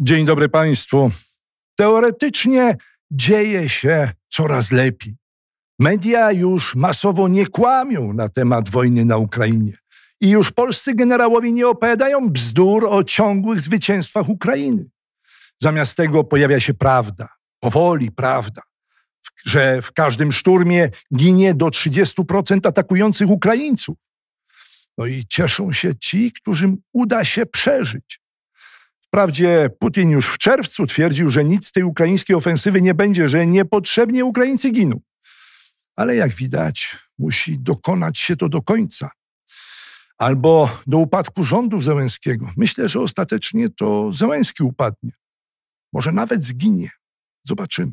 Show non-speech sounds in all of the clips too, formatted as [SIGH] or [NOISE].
Dzień dobry Państwu. Teoretycznie dzieje się coraz lepiej. Media już masowo nie kłamią na temat wojny na Ukrainie. I już polscy generałowie nie opowiadają bzdur o ciągłych zwycięstwach Ukrainy. Zamiast tego pojawia się prawda, powoli prawda, że w każdym szturmie ginie do 30% atakujących Ukraińców. No i cieszą się ci, którym uda się przeżyć. Wprawdzie Putin już w czerwcu twierdził, że nic z tej ukraińskiej ofensywy nie będzie, że niepotrzebnie Ukraińcy giną. Ale jak widać, musi dokonać się to do końca. Albo do upadku rządu Zelenskiego. Myślę, że ostatecznie to Zelenski upadnie. Może nawet zginie. Zobaczymy.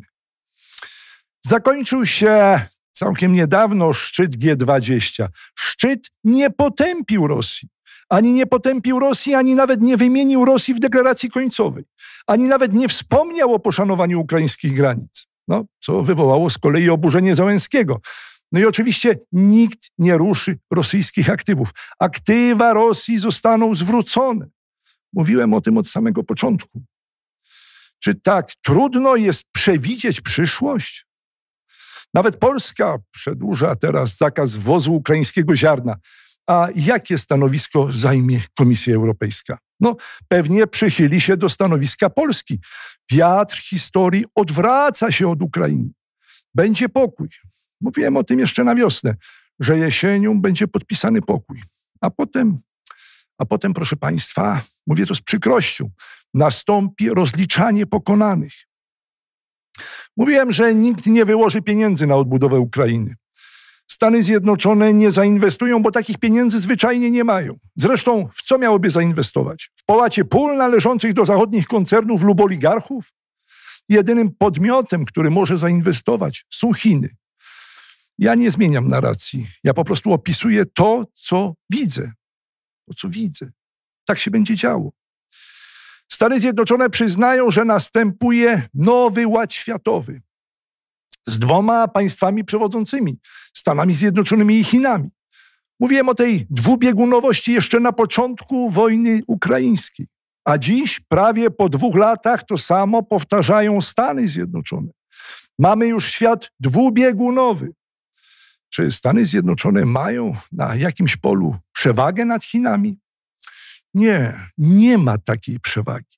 Zakończył się całkiem niedawno szczyt G20. Szczyt nie potępił Rosji ani nie potępił Rosji, ani nawet nie wymienił Rosji w deklaracji końcowej, ani nawet nie wspomniał o poszanowaniu ukraińskich granic, no, co wywołało z kolei oburzenie Załęskiego. No i oczywiście nikt nie ruszy rosyjskich aktywów. Aktywa Rosji zostaną zwrócone. Mówiłem o tym od samego początku. Czy tak trudno jest przewidzieć przyszłość? Nawet Polska przedłuża teraz zakaz wozu ukraińskiego ziarna a jakie stanowisko zajmie Komisja Europejska? No, pewnie przychyli się do stanowiska Polski. Wiatr historii odwraca się od Ukrainy. Będzie pokój. Mówiłem o tym jeszcze na wiosnę, że jesienią będzie podpisany pokój. A potem, a potem, proszę Państwa, mówię to z przykrością, nastąpi rozliczanie pokonanych. Mówiłem, że nikt nie wyłoży pieniędzy na odbudowę Ukrainy. Stany Zjednoczone nie zainwestują, bo takich pieniędzy zwyczajnie nie mają. Zresztą w co miałoby zainwestować? W połacie pól należących do zachodnich koncernów lub oligarchów? Jedynym podmiotem, który może zainwestować, są Chiny. Ja nie zmieniam narracji. Ja po prostu opisuję to, co widzę. To, co widzę. Tak się będzie działo. Stany Zjednoczone przyznają, że następuje nowy ład światowy z dwoma państwami przewodzącymi Stanami Zjednoczonymi i Chinami. Mówiłem o tej dwubiegunowości jeszcze na początku wojny ukraińskiej. A dziś, prawie po dwóch latach, to samo powtarzają Stany Zjednoczone. Mamy już świat dwubiegunowy. Czy Stany Zjednoczone mają na jakimś polu przewagę nad Chinami? Nie, nie ma takiej przewagi.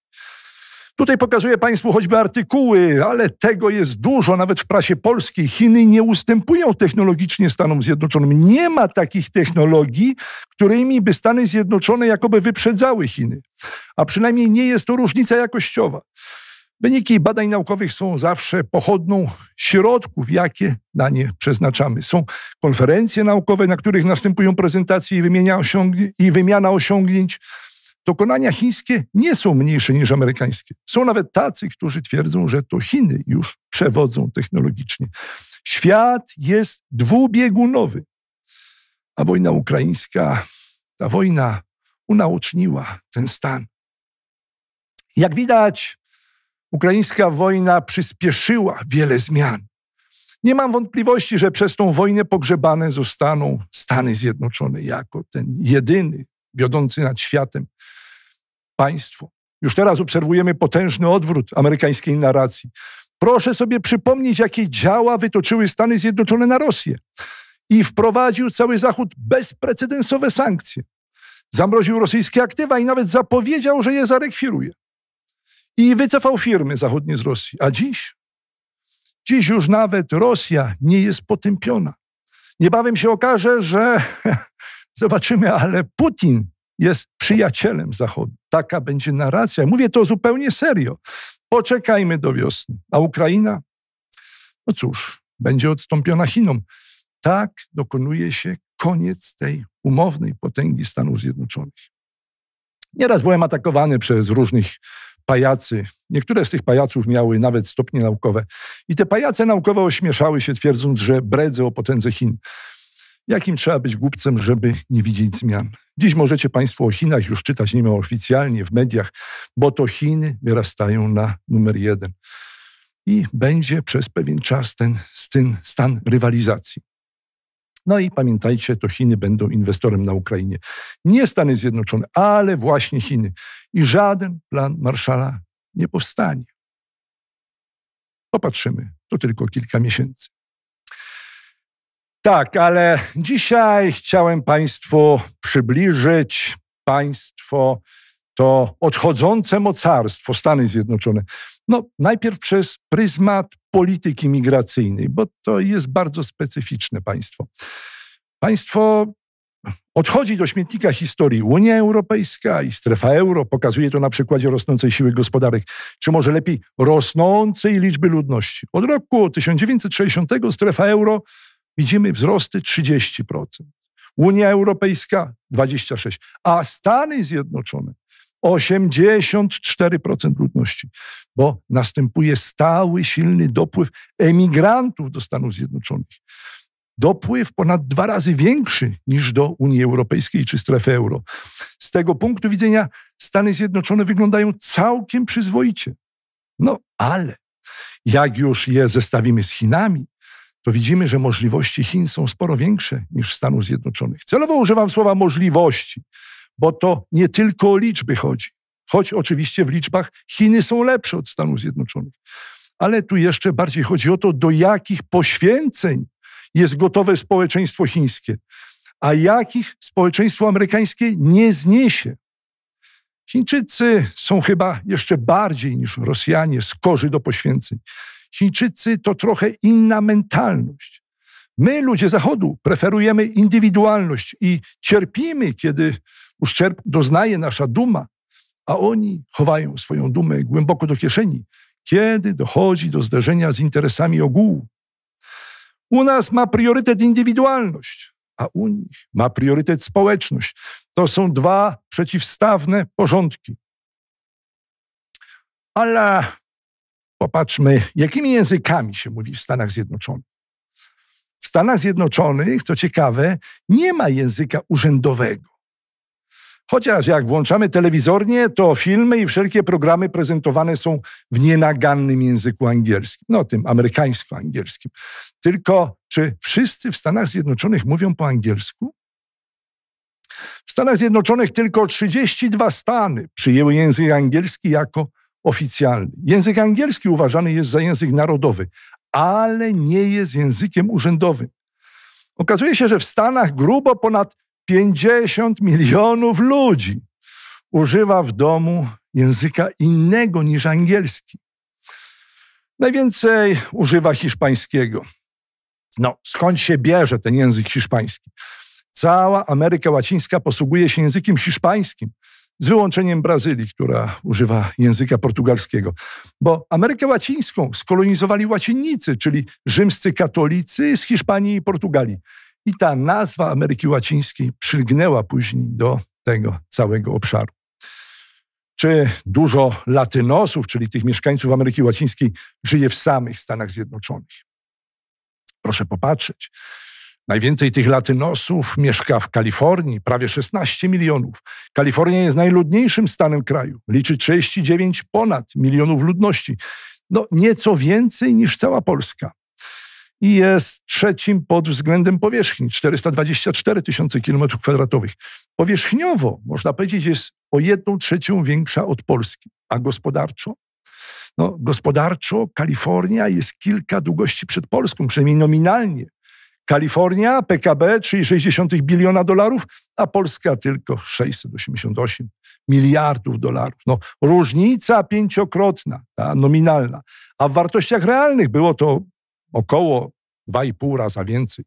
Tutaj pokazuję Państwu choćby artykuły, ale tego jest dużo, nawet w prasie polskiej. Chiny nie ustępują technologicznie Stanom Zjednoczonym. Nie ma takich technologii, którymi by Stany Zjednoczone jakoby wyprzedzały Chiny. A przynajmniej nie jest to różnica jakościowa. Wyniki badań naukowych są zawsze pochodną środków, jakie na nie przeznaczamy. Są konferencje naukowe, na których następują prezentacje i, i wymiana osiągnięć Dokonania chińskie nie są mniejsze niż amerykańskie. Są nawet tacy, którzy twierdzą, że to Chiny już przewodzą technologicznie. Świat jest dwubiegunowy. A wojna ukraińska, ta wojna unaoczniła ten stan. Jak widać, ukraińska wojna przyspieszyła wiele zmian. Nie mam wątpliwości, że przez tą wojnę pogrzebane zostaną Stany Zjednoczone jako ten jedyny wiodący nad światem Państwo. Już teraz obserwujemy potężny odwrót amerykańskiej narracji. Proszę sobie przypomnieć, jakie działa wytoczyły Stany Zjednoczone na Rosję. I wprowadził cały Zachód bezprecedensowe sankcje. Zamroził rosyjskie aktywa i nawet zapowiedział, że je zarekwiruje. I wycofał firmy zachodnie z Rosji. A dziś? Dziś już nawet Rosja nie jest potępiona. Niebawem się okaże, że [LAUGHS] zobaczymy, ale Putin jest przyjacielem Zachodu. Taka będzie narracja. Mówię to zupełnie serio. Poczekajmy do wiosny. A Ukraina? No cóż, będzie odstąpiona Chinom. Tak dokonuje się koniec tej umownej potęgi Stanów Zjednoczonych. Nieraz byłem atakowany przez różnych pajacy. Niektóre z tych pajaców miały nawet stopnie naukowe. I te pajace naukowe ośmieszały się, twierdząc, że bredzę o potędze Chin. Jakim trzeba być głupcem, żeby nie widzieć zmian? Dziś możecie Państwo o Chinach już czytać niemal oficjalnie w mediach, bo to Chiny wyrastają na numer jeden. I będzie przez pewien czas ten, ten stan rywalizacji. No i pamiętajcie, to Chiny będą inwestorem na Ukrainie. Nie Stany Zjednoczone, ale właśnie Chiny. I żaden plan Marszala nie powstanie. Popatrzymy, to tylko kilka miesięcy. Tak, ale dzisiaj chciałem Państwu przybliżyć państwo to odchodzące mocarstwo Stany Zjednoczone. No, najpierw przez pryzmat polityki migracyjnej, bo to jest bardzo specyficzne państwo. Państwo odchodzi do śmietnika historii Unia Europejska i strefa euro. Pokazuje to na przykładzie rosnącej siły gospodarek, czy może lepiej rosnącej liczby ludności. Od roku 1960 strefa euro Widzimy wzrosty 30%. Unia Europejska 26%, a Stany Zjednoczone 84% ludności, bo następuje stały, silny dopływ emigrantów do Stanów Zjednoczonych. Dopływ ponad dwa razy większy niż do Unii Europejskiej czy strefy euro. Z tego punktu widzenia Stany Zjednoczone wyglądają całkiem przyzwoicie. No ale jak już je zestawimy z Chinami, to widzimy, że możliwości Chin są sporo większe niż Stanów Zjednoczonych. Celowo używam słowa możliwości, bo to nie tylko o liczby chodzi. Choć oczywiście w liczbach Chiny są lepsze od Stanów Zjednoczonych. Ale tu jeszcze bardziej chodzi o to, do jakich poświęceń jest gotowe społeczeństwo chińskie, a jakich społeczeństwo amerykańskie nie zniesie. Chińczycy są chyba jeszcze bardziej niż Rosjanie skorzy do poświęceń. Chińczycy to trochę inna mentalność. My, ludzie Zachodu, preferujemy indywidualność i cierpimy, kiedy uszczerb doznaje nasza duma, a oni chowają swoją dumę głęboko do kieszeni, kiedy dochodzi do zderzenia z interesami ogółu. U nas ma priorytet indywidualność, a u nich ma priorytet społeczność. To są dwa przeciwstawne porządki. Ale Popatrzmy, jakimi językami się mówi w Stanach Zjednoczonych. W Stanach Zjednoczonych, co ciekawe, nie ma języka urzędowego. Chociaż jak włączamy telewizornie, to filmy i wszelkie programy prezentowane są w nienagannym języku angielskim, no tym amerykańsko-angielskim. Tylko czy wszyscy w Stanach Zjednoczonych mówią po angielsku? W Stanach Zjednoczonych tylko 32 stany przyjęły język angielski jako oficjalny. Język angielski uważany jest za język narodowy, ale nie jest językiem urzędowym. Okazuje się, że w Stanach grubo ponad 50 milionów ludzi używa w domu języka innego niż angielski. Najwięcej używa hiszpańskiego. No, skąd się bierze ten język hiszpański? Cała Ameryka Łacińska posługuje się językiem hiszpańskim z wyłączeniem Brazylii, która używa języka portugalskiego. Bo Amerykę Łacińską skolonizowali łacinnicy, czyli rzymscy katolicy z Hiszpanii i Portugalii. I ta nazwa Ameryki Łacińskiej przylgnęła później do tego całego obszaru. Czy dużo latynosów, czyli tych mieszkańców Ameryki Łacińskiej, żyje w samych Stanach Zjednoczonych? Proszę popatrzeć. Najwięcej tych latynosów mieszka w Kalifornii, prawie 16 milionów. Kalifornia jest najludniejszym stanem kraju. Liczy 39 ponad milionów ludności. No nieco więcej niż cała Polska. I jest trzecim pod względem powierzchni, 424 tysiące kilometrów kwadratowych. Powierzchniowo, można powiedzieć, jest o jedną trzecią większa od Polski, a gospodarczo no, gospodarczo Kalifornia jest kilka długości przed Polską, przynajmniej nominalnie. Kalifornia PKB, 3,6 biliona dolarów, a Polska tylko 688 miliardów dolarów. No, różnica pięciokrotna, ta nominalna. A w wartościach realnych było to około 2,5 raza więcej.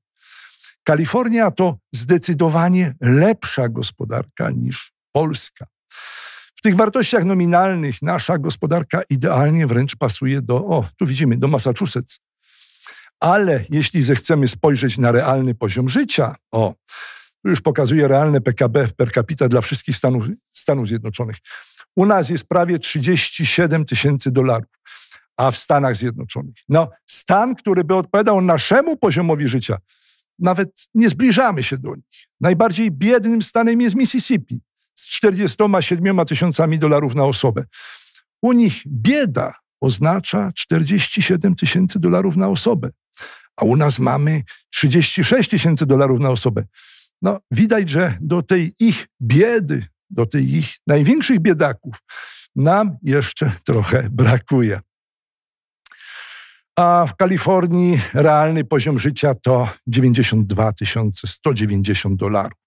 Kalifornia to zdecydowanie lepsza gospodarka niż Polska. W tych wartościach nominalnych nasza gospodarka idealnie wręcz pasuje do, o, tu widzimy, do Massachusetts, ale jeśli zechcemy spojrzeć na realny poziom życia, o, tu już pokazuje realne PKB per capita dla wszystkich Stanów, Stanów Zjednoczonych. U nas jest prawie 37 tysięcy dolarów, a w Stanach Zjednoczonych. No, stan, który by odpowiadał naszemu poziomowi życia, nawet nie zbliżamy się do nich. Najbardziej biednym stanem jest Mississippi z 47 tysiącami dolarów na osobę. U nich bieda oznacza 47 tysięcy dolarów na osobę, a u nas mamy 36 tysięcy dolarów na osobę. No, widać, że do tej ich biedy, do tych ich największych biedaków, nam jeszcze trochę brakuje. A w Kalifornii realny poziom życia to 92 190 dolarów.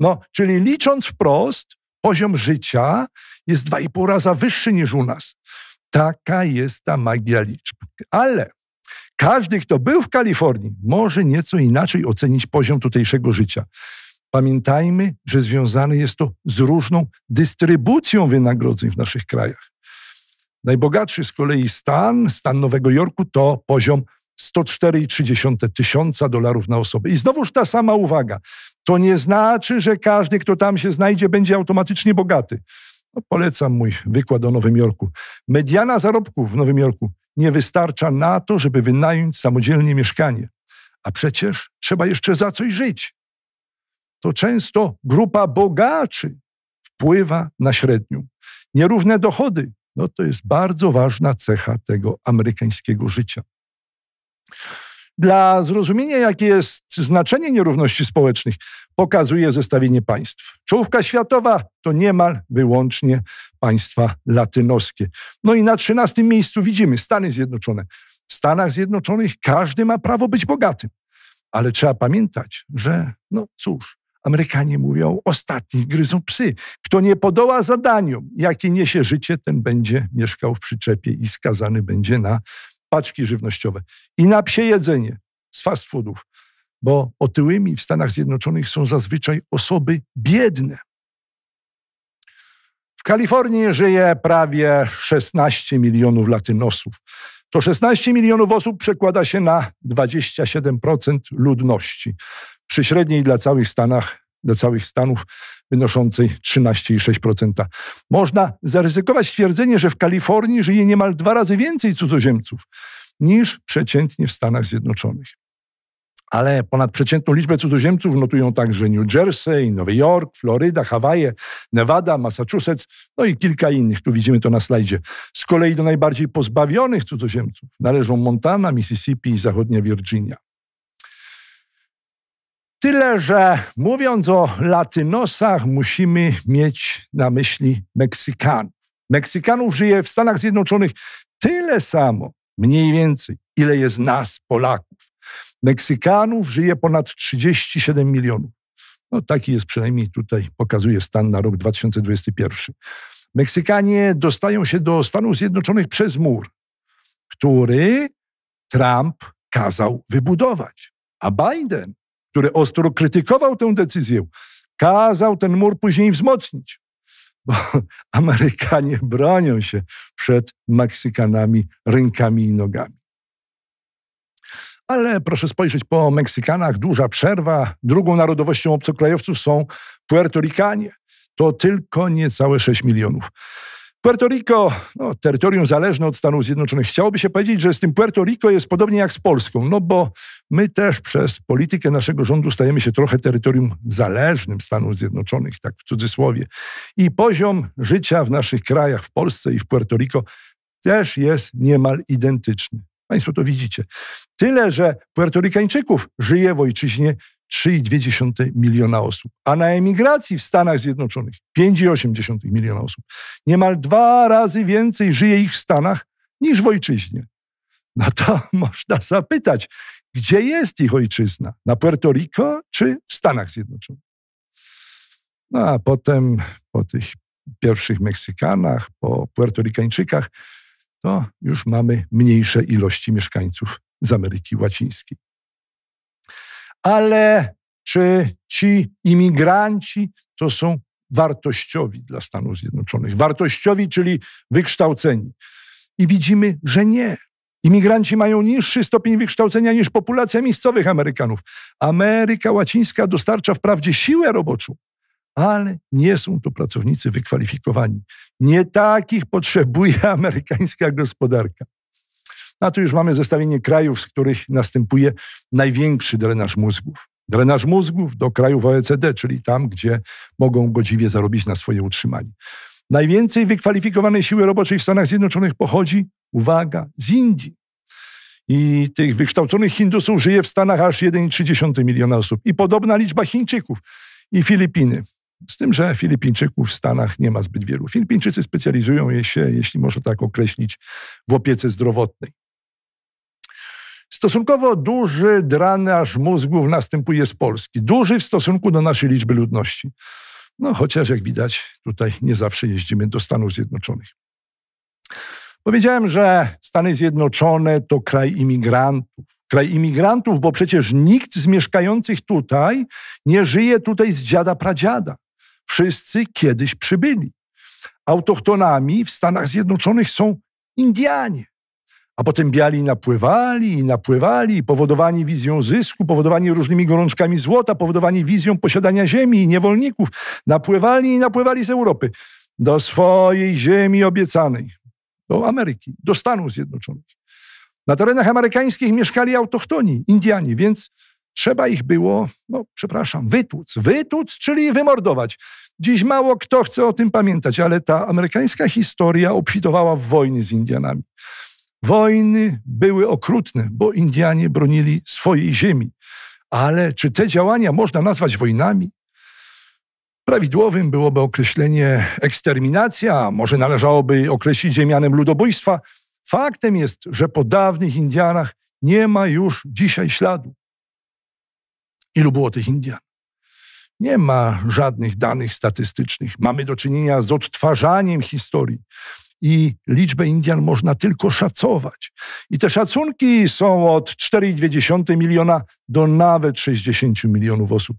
No, czyli licząc wprost, poziom życia jest 2,5 raza wyższy niż u nas. Taka jest ta magia liczb. Ale każdy, kto był w Kalifornii, może nieco inaczej ocenić poziom tutejszego życia. Pamiętajmy, że związane jest to z różną dystrybucją wynagrodzeń w naszych krajach. Najbogatszy z kolei stan, stan Nowego Jorku, to poziom 104,3 tysiąca dolarów na osobę. I znowuż ta sama uwaga. To nie znaczy, że każdy, kto tam się znajdzie, będzie automatycznie bogaty. No, polecam mój wykład o Nowym Jorku. Mediana zarobków w Nowym Jorku nie wystarcza na to, żeby wynająć samodzielnie mieszkanie. A przecież trzeba jeszcze za coś żyć. To często grupa bogaczy wpływa na średnią. Nierówne dochody no to jest bardzo ważna cecha tego amerykańskiego życia. Dla zrozumienia, jakie jest znaczenie nierówności społecznych, pokazuje zestawienie państw. Czołówka światowa to niemal wyłącznie państwa latynoskie. No i na trzynastym miejscu widzimy Stany Zjednoczone. W Stanach Zjednoczonych każdy ma prawo być bogatym. Ale trzeba pamiętać, że no cóż, Amerykanie mówią, ostatni gryzą psy. Kto nie podoła zadaniom, jakie niesie życie, ten będzie mieszkał w przyczepie i skazany będzie na paczki żywnościowe i na przejedzenie z fast foodów, bo otyłymi w Stanach Zjednoczonych są zazwyczaj osoby biedne. W Kalifornii żyje prawie 16 milionów latynosów. To 16 milionów osób przekłada się na 27% ludności, przy średniej dla całych Stanach do całych Stanów wynoszącej 13,6%. Można zaryzykować twierdzenie, że w Kalifornii żyje niemal dwa razy więcej cudzoziemców niż przeciętnie w Stanach Zjednoczonych. Ale ponad przeciętną liczbę cudzoziemców notują także New Jersey, Nowy Jork, Floryda, Hawaje, Nevada, Massachusetts, no i kilka innych. Tu widzimy to na slajdzie. Z kolei do najbardziej pozbawionych cudzoziemców należą Montana, Mississippi i zachodnia Virginia. Tyle, że mówiąc o latynosach, musimy mieć na myśli Meksykanów. Meksykanów żyje w Stanach Zjednoczonych tyle samo, mniej więcej, ile jest nas, Polaków. Meksykanów żyje ponad 37 milionów. No, taki jest przynajmniej tutaj, pokazuje stan na rok 2021. Meksykanie dostają się do Stanów Zjednoczonych przez mur, który Trump kazał wybudować. A Biden który ostro krytykował tę decyzję, kazał ten mur później wzmocnić, bo [LAUGHS] Amerykanie bronią się przed Meksykanami rękami i nogami. Ale proszę spojrzeć, po Meksykanach duża przerwa. Drugą narodowością obcokrajowców są Ricanie. To tylko niecałe 6 milionów. Puerto Rico, no, terytorium zależne od Stanów Zjednoczonych, chciałoby się powiedzieć, że z tym Puerto Rico jest podobnie jak z Polską, no bo my też przez politykę naszego rządu stajemy się trochę terytorium zależnym Stanów Zjednoczonych, tak w cudzysłowie. I poziom życia w naszych krajach, w Polsce i w Puerto Rico, też jest niemal identyczny. Państwo to widzicie. Tyle, że Puertorykańczyków żyje w ojczyźnie 3,2 miliona osób, a na emigracji w Stanach Zjednoczonych 5,8 miliona osób. Niemal dwa razy więcej żyje ich w Stanach niż w ojczyźnie. No to [LAUGHS] można zapytać, gdzie jest ich ojczyzna? Na Puerto Rico czy w Stanach Zjednoczonych? No a potem po tych pierwszych Meksykanach, po Puertorykańczykach, to już mamy mniejsze ilości mieszkańców z Ameryki Łacińskiej ale czy ci imigranci to są wartościowi dla Stanów Zjednoczonych? Wartościowi, czyli wykształceni. I widzimy, że nie. Imigranci mają niższy stopień wykształcenia niż populacja miejscowych Amerykanów. Ameryka Łacińska dostarcza wprawdzie siłę roboczą, ale nie są to pracownicy wykwalifikowani. Nie takich potrzebuje [LAUGHS] amerykańska gospodarka. A tu już mamy zestawienie krajów, z których następuje największy drenaż mózgów. Drenaż mózgów do krajów OECD, czyli tam, gdzie mogą godziwie zarobić na swoje utrzymanie. Najwięcej wykwalifikowanej siły roboczej w Stanach Zjednoczonych pochodzi, uwaga, z Indii. I tych wykształconych Hindusów żyje w Stanach aż 1,3 miliona osób. I podobna liczba Chińczyków i Filipiny. Z tym, że Filipińczyków w Stanach nie ma zbyt wielu. Filipińczycy specjalizują się, jeśli można tak określić, w opiece zdrowotnej. Stosunkowo duży drenaż mózgów następuje z Polski. Duży w stosunku do naszej liczby ludności. No chociaż jak widać, tutaj nie zawsze jeździmy do Stanów Zjednoczonych. Powiedziałem, że Stany Zjednoczone to kraj imigrantów. Kraj imigrantów, bo przecież nikt z mieszkających tutaj nie żyje tutaj z dziada pradziada. Wszyscy kiedyś przybyli. Autochtonami w Stanach Zjednoczonych są Indianie. A potem biali napływali i napływali, powodowani wizją zysku, powodowani różnymi gorączkami złota, powodowani wizją posiadania ziemi i niewolników, napływali i napływali z Europy do swojej ziemi obiecanej, do Ameryki, do Stanów Zjednoczonych. Na terenach amerykańskich mieszkali autochtoni, Indianie, więc trzeba ich było, no przepraszam, wytłuc. Wytłuc, czyli wymordować. Dziś mało kto chce o tym pamiętać, ale ta amerykańska historia obfitowała w wojny z Indianami. Wojny były okrutne, bo Indianie bronili swojej ziemi. Ale czy te działania można nazwać wojnami? Prawidłowym byłoby określenie eksterminacja, może należałoby określić je mianem ludobójstwa. Faktem jest, że po dawnych Indianach nie ma już dzisiaj śladu. Ilu było tych Indian? Nie ma żadnych danych statystycznych. Mamy do czynienia z odtwarzaniem historii i liczbę Indian można tylko szacować. I te szacunki są od 4,2 miliona do nawet 60 milionów osób,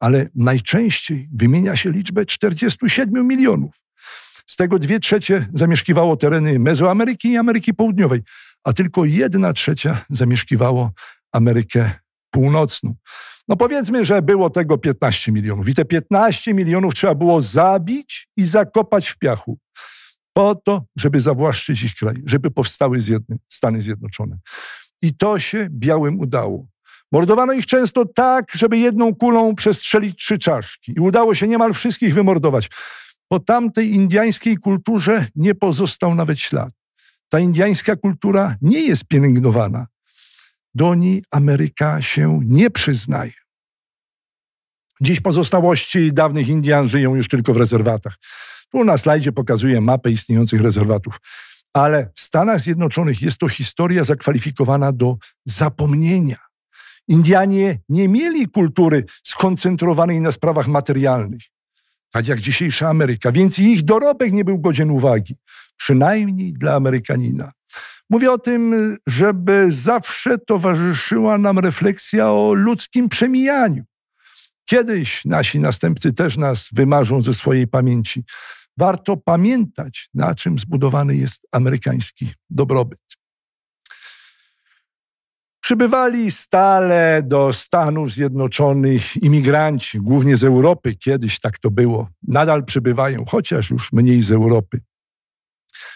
ale najczęściej wymienia się liczbę 47 milionów. Z tego dwie trzecie zamieszkiwało tereny Mezoameryki i Ameryki Południowej, a tylko jedna trzecia zamieszkiwało Amerykę Północną. No powiedzmy, że było tego 15 milionów i te 15 milionów trzeba było zabić i zakopać w piachu po to, żeby zawłaszczyć ich kraj, żeby powstały Zjedny, Stany Zjednoczone. I to się białym udało. Mordowano ich często tak, żeby jedną kulą przestrzelić trzy czaszki. I udało się niemal wszystkich wymordować. Po tamtej indiańskiej kulturze nie pozostał nawet ślad. Ta indiańska kultura nie jest pielęgnowana. Do niej Ameryka się nie przyznaje. Dziś pozostałości dawnych Indian żyją już tylko w rezerwatach. Tu na slajdzie pokazuję mapę istniejących rezerwatów. Ale w Stanach Zjednoczonych jest to historia zakwalifikowana do zapomnienia. Indianie nie mieli kultury skoncentrowanej na sprawach materialnych, tak jak dzisiejsza Ameryka, więc ich dorobek nie był godzien uwagi, przynajmniej dla Amerykanina. Mówię o tym, żeby zawsze towarzyszyła nam refleksja o ludzkim przemijaniu. Kiedyś nasi następcy też nas wymarzą ze swojej pamięci warto pamiętać, na czym zbudowany jest amerykański dobrobyt. Przybywali stale do Stanów Zjednoczonych imigranci, głównie z Europy, kiedyś tak to było. Nadal przybywają, chociaż już mniej z Europy.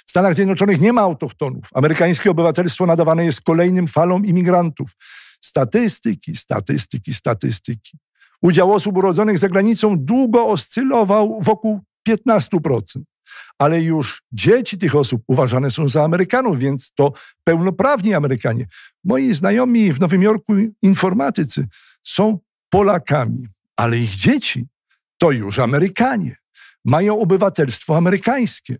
W Stanach Zjednoczonych nie ma autochtonów. Amerykańskie obywatelstwo nadawane jest kolejnym falom imigrantów. Statystyki, statystyki, statystyki. Udział osób urodzonych za granicą długo oscylował wokół 15%. Ale już dzieci tych osób uważane są za Amerykanów, więc to pełnoprawni Amerykanie. Moi znajomi w Nowym Jorku, informatycy, są Polakami, ale ich dzieci to już Amerykanie. Mają obywatelstwo amerykańskie.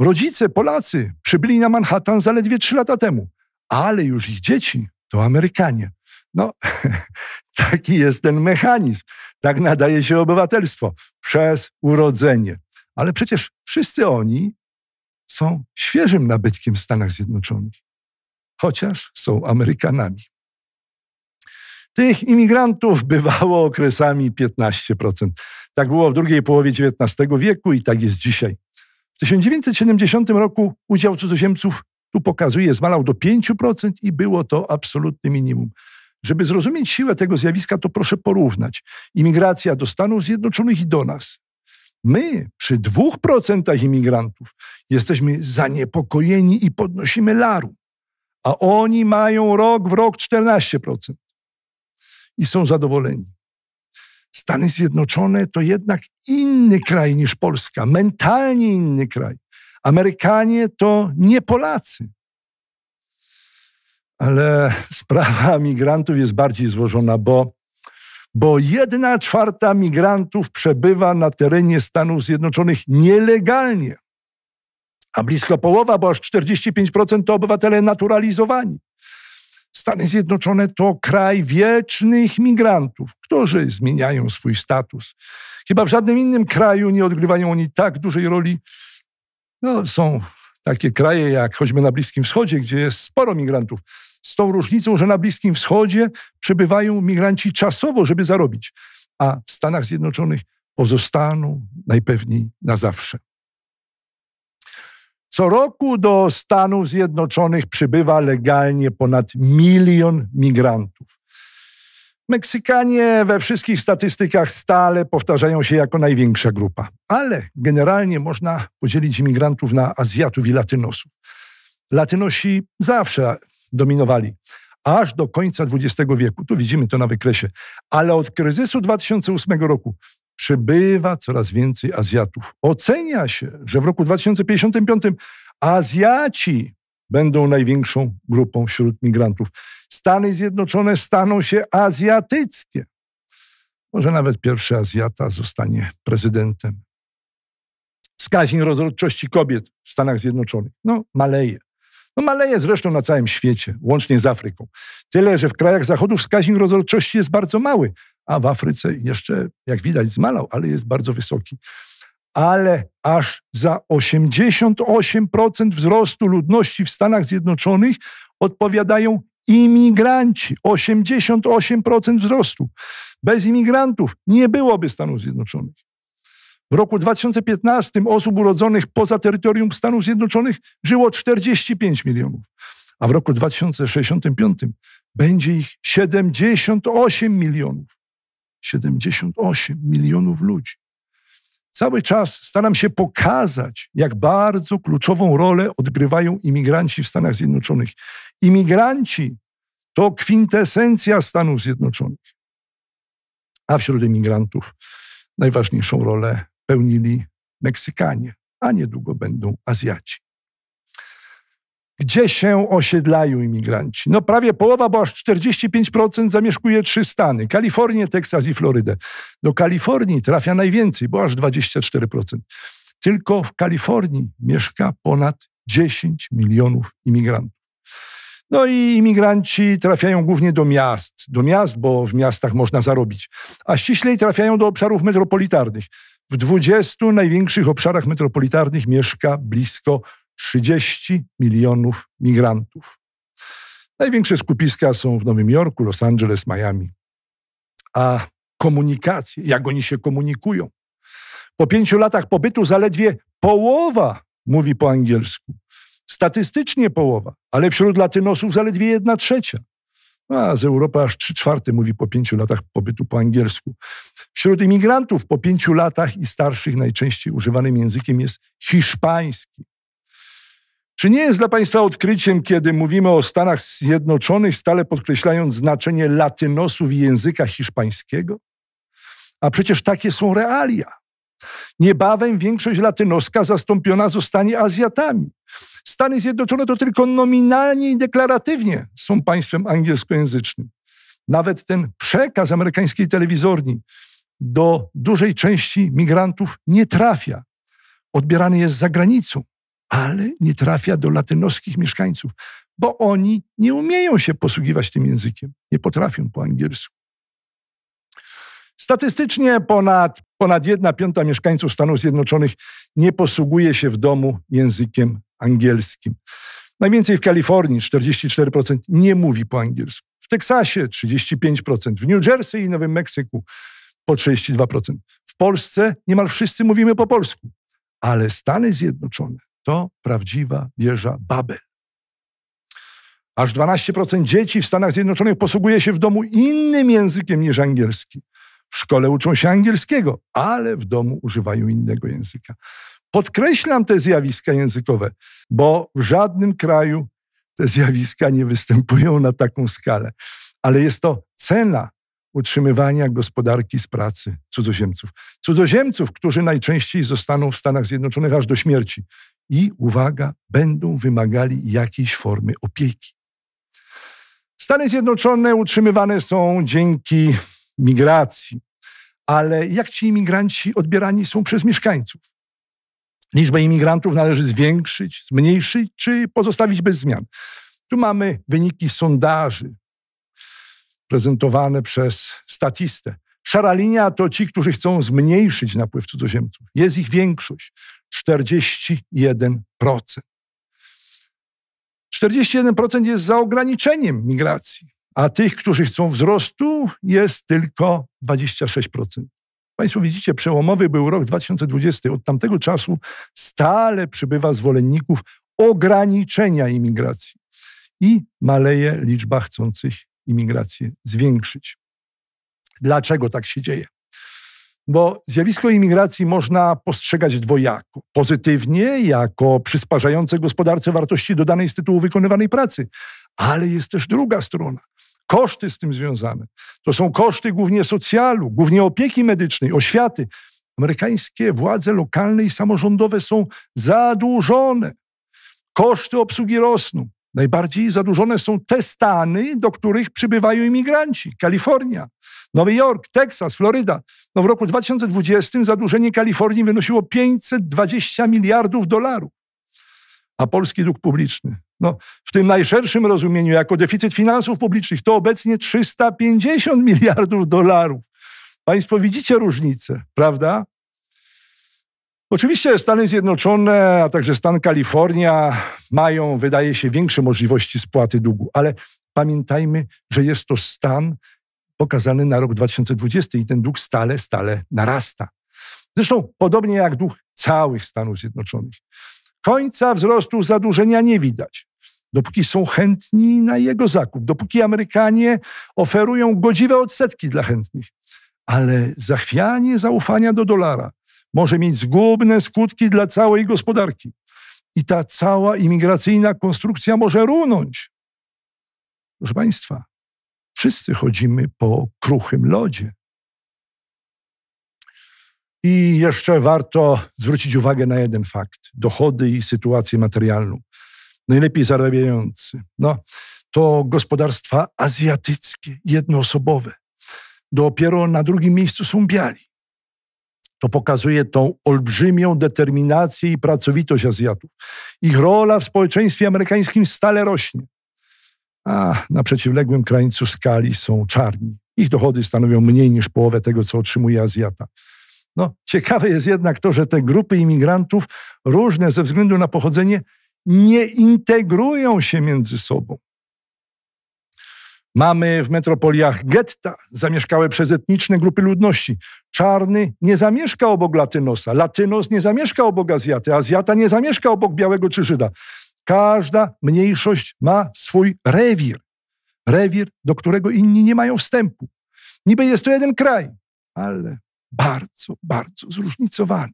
Rodzice Polacy przybyli na Manhattan zaledwie trzy lata temu, ale już ich dzieci to Amerykanie. No, [LAUGHS] taki jest ten mechanizm. Tak nadaje się obywatelstwo przez urodzenie. Ale przecież wszyscy oni są świeżym nabytkiem w Stanach Zjednoczonych, chociaż są Amerykanami. Tych imigrantów bywało okresami 15%. Tak było w drugiej połowie XIX wieku i tak jest dzisiaj. W 1970 roku udział cudzoziemców, tu pokazuje, zmalał do 5% i było to absolutne minimum. Żeby zrozumieć siłę tego zjawiska, to proszę porównać. Imigracja do Stanów Zjednoczonych i do nas. My przy dwóch procentach imigrantów jesteśmy zaniepokojeni i podnosimy laru, a oni mają rok w rok 14% i są zadowoleni. Stany Zjednoczone to jednak inny kraj niż Polska, mentalnie inny kraj. Amerykanie to nie Polacy. Ale sprawa [LAUGHS] migrantów jest bardziej złożona, bo, bo jedna czwarta migrantów przebywa na terenie Stanów Zjednoczonych nielegalnie, a blisko połowa, bo aż 45% to obywatele naturalizowani. Stany Zjednoczone to kraj wiecznych migrantów, którzy zmieniają swój status. Chyba w żadnym innym kraju nie odgrywają oni tak dużej roli. No, są takie kraje jak choćby na Bliskim Wschodzie, gdzie jest sporo migrantów, z tą różnicą, że na Bliskim Wschodzie przybywają migranci czasowo, żeby zarobić, a w Stanach Zjednoczonych pozostaną najpewniej na zawsze. Co roku do Stanów Zjednoczonych przybywa legalnie ponad milion migrantów. Meksykanie we wszystkich statystykach stale powtarzają się jako największa grupa, ale generalnie można podzielić migrantów na Azjatów i Latynosów. Latynosi zawsze dominowali aż do końca XX wieku. Tu widzimy to na wykresie. Ale od kryzysu 2008 roku przybywa coraz więcej Azjatów. Ocenia się, że w roku 2055 Azjaci będą największą grupą wśród migrantów. Stany Zjednoczone staną się azjatyckie. Może nawet pierwszy Azjata zostanie prezydentem. Wskaźnik rozrodczości kobiet w Stanach Zjednoczonych no, maleje. No maleje zresztą na całym świecie, łącznie z Afryką. Tyle, że w krajach zachodu wskaźnik rozrodczości jest bardzo mały, a w Afryce jeszcze, jak widać, zmalał, ale jest bardzo wysoki. Ale aż za 88% wzrostu ludności w Stanach Zjednoczonych odpowiadają imigranci. 88% wzrostu. Bez imigrantów nie byłoby Stanów Zjednoczonych. W roku 2015 osób urodzonych poza terytorium Stanów Zjednoczonych żyło 45 milionów, a w roku 2065 będzie ich 78 milionów. 78 milionów ludzi. Cały czas staram się pokazać, jak bardzo kluczową rolę odgrywają imigranci w Stanach Zjednoczonych. Imigranci to kwintesencja Stanów Zjednoczonych. A wśród imigrantów najważniejszą rolę pełnili Meksykanie, a niedługo będą Azjaci. Gdzie się osiedlają imigranci? No prawie połowa, bo aż 45% zamieszkuje trzy stany: Kalifornię, Teksas i Florydę. Do Kalifornii trafia najwięcej, bo aż 24%. Tylko w Kalifornii mieszka ponad 10 milionów imigrantów. No i imigranci trafiają głównie do miast, do miast, bo w miastach można zarobić, a ściślej trafiają do obszarów metropolitarnych. W 20 największych obszarach metropolitarnych mieszka blisko 30 milionów migrantów. Największe skupiska są w Nowym Jorku, Los Angeles, Miami. A komunikację, jak oni się komunikują. Po pięciu latach pobytu zaledwie połowa mówi po angielsku. Statystycznie połowa, ale wśród latynosów zaledwie jedna trzecia. A z Europy aż 3 czwarte mówi po pięciu latach pobytu po angielsku. Wśród imigrantów po pięciu latach i starszych najczęściej używanym językiem jest hiszpański. Czy nie jest dla Państwa odkryciem, kiedy mówimy o Stanach Zjednoczonych, stale podkreślając znaczenie latynosów i języka hiszpańskiego? A przecież takie są realia. Niebawem większość latynoska zastąpiona zostanie Azjatami. Stany Zjednoczone to tylko nominalnie i deklaratywnie są państwem angielskojęzycznym. Nawet ten przekaz amerykańskiej telewizorni do dużej części migrantów nie trafia. Odbierany jest za granicą, ale nie trafia do latynoskich mieszkańców, bo oni nie umieją się posługiwać tym językiem, nie potrafią po angielsku. Statystycznie ponad, ponad 1 piąta mieszkańców Stanów Zjednoczonych nie posługuje się w domu językiem angielskim. Najwięcej w Kalifornii 44% nie mówi po angielsku. W Teksasie 35%, w New Jersey i Nowym Meksyku po 32%. W Polsce niemal wszyscy mówimy po polsku. Ale Stany Zjednoczone to prawdziwa wieża Babel. Aż 12% dzieci w Stanach Zjednoczonych posługuje się w domu innym językiem niż angielski. W szkole uczą się angielskiego, ale w domu używają innego języka. Podkreślam te zjawiska językowe, bo w żadnym kraju te zjawiska nie występują na taką skalę, ale jest to cena utrzymywania gospodarki z pracy cudzoziemców. Cudzoziemców, którzy najczęściej zostaną w Stanach Zjednoczonych aż do śmierci i, uwaga, będą wymagali jakiejś formy opieki. Stany Zjednoczone utrzymywane są dzięki migracji, ale jak ci imigranci odbierani są przez mieszkańców? Liczbę imigrantów należy zwiększyć, zmniejszyć czy pozostawić bez zmian. Tu mamy wyniki sondaży prezentowane przez statistę. Szara linia to ci, którzy chcą zmniejszyć napływ cudzoziemców. Jest ich większość 41%. 41% jest za ograniczeniem migracji a tych, którzy chcą wzrostu, jest tylko 26%. Państwo widzicie, przełomowy był rok 2020. Od tamtego czasu stale przybywa zwolenników ograniczenia imigracji i maleje liczba chcących imigrację zwiększyć. Dlaczego tak się dzieje? Bo zjawisko imigracji można postrzegać dwojako. Pozytywnie, jako przysparzające gospodarce wartości dodanej z tytułu wykonywanej pracy, ale jest też druga strona koszty z tym związane. To są koszty głównie socjalu, głównie opieki medycznej, oświaty. Amerykańskie władze lokalne i samorządowe są zadłużone. Koszty obsługi rosną. Najbardziej zadłużone są te stany, do których przybywają imigranci. Kalifornia, Nowy Jork, Teksas, Floryda. No w roku 2020 zadłużenie Kalifornii wynosiło 520 miliardów dolarów. A polski dług publiczny no, w tym najszerszym rozumieniu, jako deficyt finansów publicznych, to obecnie 350 miliardów dolarów. Państwo widzicie różnicę, prawda? Oczywiście Stany Zjednoczone, a także stan Kalifornia mają, wydaje się, większe możliwości spłaty długu, ale pamiętajmy, że jest to stan pokazany na rok 2020 i ten dług stale, stale narasta. Zresztą podobnie jak dług całych Stanów Zjednoczonych końca wzrostu zadłużenia nie widać. Dopóki są chętni na jego zakup, dopóki Amerykanie oferują godziwe odsetki dla chętnych. Ale zachwianie zaufania do dolara może mieć zgubne skutki dla całej gospodarki. I ta cała imigracyjna konstrukcja może runąć. Proszę Państwa, wszyscy chodzimy po kruchym lodzie. I jeszcze warto zwrócić uwagę na jeden fakt: dochody i sytuację materialną. Najlepiej zarabiający. No, to gospodarstwa azjatyckie, jednoosobowe. Dopiero na drugim miejscu są biali. To pokazuje tą olbrzymią determinację i pracowitość Azjatów. Ich rola w społeczeństwie amerykańskim stale rośnie. A na przeciwległym krańcu skali są czarni. Ich dochody stanowią mniej niż połowę tego, co otrzymuje Azjata. No, ciekawe jest jednak to, że te grupy imigrantów, różne ze względu na pochodzenie, nie integrują się między sobą. Mamy w metropoliach getta zamieszkałe przez etniczne grupy ludności. Czarny nie zamieszka obok Latynosa, Latynos nie zamieszka obok Azjaty, Azjata nie zamieszka obok Białego czy Żyda. Każda mniejszość ma swój rewir, rewir, do którego inni nie mają wstępu. Niby jest to jeden kraj, ale bardzo, bardzo zróżnicowany.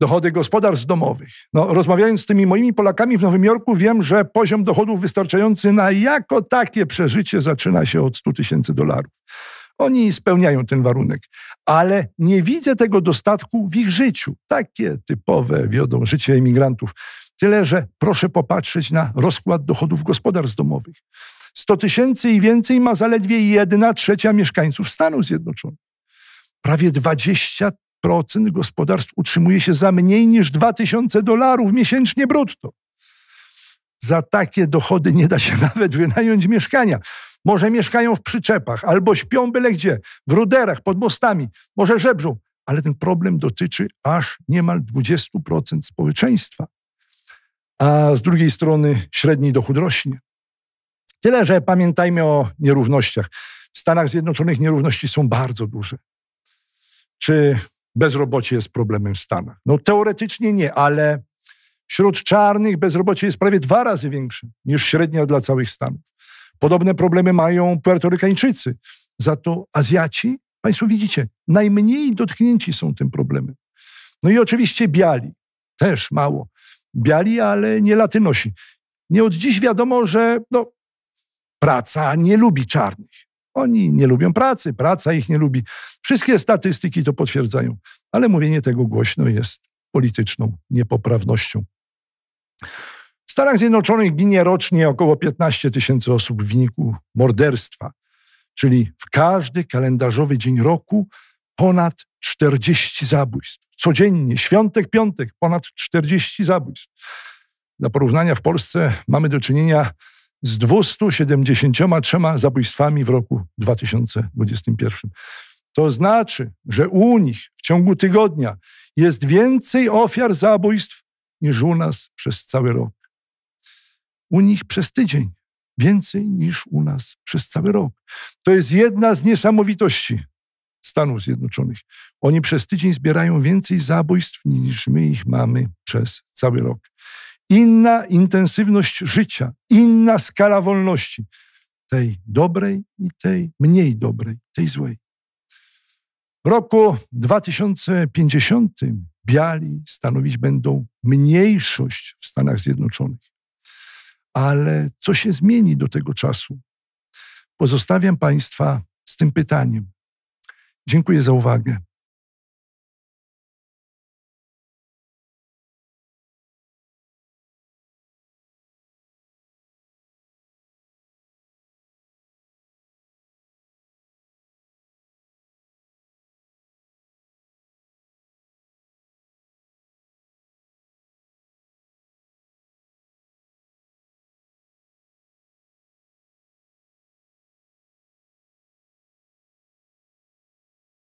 Dochody gospodarstw domowych. No, rozmawiając z tymi moimi Polakami w Nowym Jorku, wiem, że poziom dochodów wystarczający na jako takie przeżycie zaczyna się od 100 tysięcy dolarów. Oni spełniają ten warunek, ale nie widzę tego dostatku w ich życiu. Takie typowe wiodą życie emigrantów. Tyle, że proszę popatrzeć na rozkład dochodów gospodarstw domowych. 100 tysięcy i więcej ma zaledwie 1 trzecia mieszkańców Stanów Zjednoczonych. Prawie 20% gospodarstw utrzymuje się za mniej niż 2000 dolarów miesięcznie brutto. Za takie dochody nie da się [LAUGHS] nawet wynająć mieszkania. Może mieszkają w przyczepach, albo śpią byle gdzie, w ruderach, pod mostami, może żebrzą, ale ten problem dotyczy aż niemal 20% społeczeństwa a z drugiej strony średni dochód rośnie. Tyle, że pamiętajmy o nierównościach. W Stanach Zjednoczonych nierówności są bardzo duże. Czy bezrobocie jest problemem w Stanach? No teoretycznie nie, ale wśród czarnych bezrobocie jest prawie dwa razy większe niż średnia dla całych Stanów. Podobne problemy mają Puertorykańczycy. Za to Azjaci, Państwo widzicie, najmniej dotknięci są tym problemem. No i oczywiście biali, też mało biali, ale nie latynosi. Nie od dziś wiadomo, że no, praca nie lubi czarnych. Oni nie lubią pracy, praca ich nie lubi. Wszystkie statystyki to potwierdzają, ale mówienie tego głośno jest polityczną niepoprawnością. W Stanach Zjednoczonych ginie rocznie około 15 tysięcy osób w wyniku morderstwa, czyli w każdy kalendarzowy dzień roku ponad 40 zabójstw. Codziennie, świątek, piątek, ponad 40 zabójstw. Dla porównania w Polsce mamy do czynienia z 273 zabójstwami w roku 2021. To znaczy, że u nich w ciągu tygodnia jest więcej ofiar zabójstw niż u nas przez cały rok. U nich przez tydzień więcej niż u nas przez cały rok. To jest jedna z niesamowitości Stanów Zjednoczonych. Oni przez tydzień zbierają więcej zabójstw niż my ich mamy przez cały rok. Inna intensywność życia, inna skala wolności, tej dobrej i tej mniej dobrej, tej złej. W roku 2050 biali stanowić będą mniejszość w Stanach Zjednoczonych. Ale co się zmieni do tego czasu? Pozostawiam Państwa z tym pytaniem. Dziękuję za uwagę.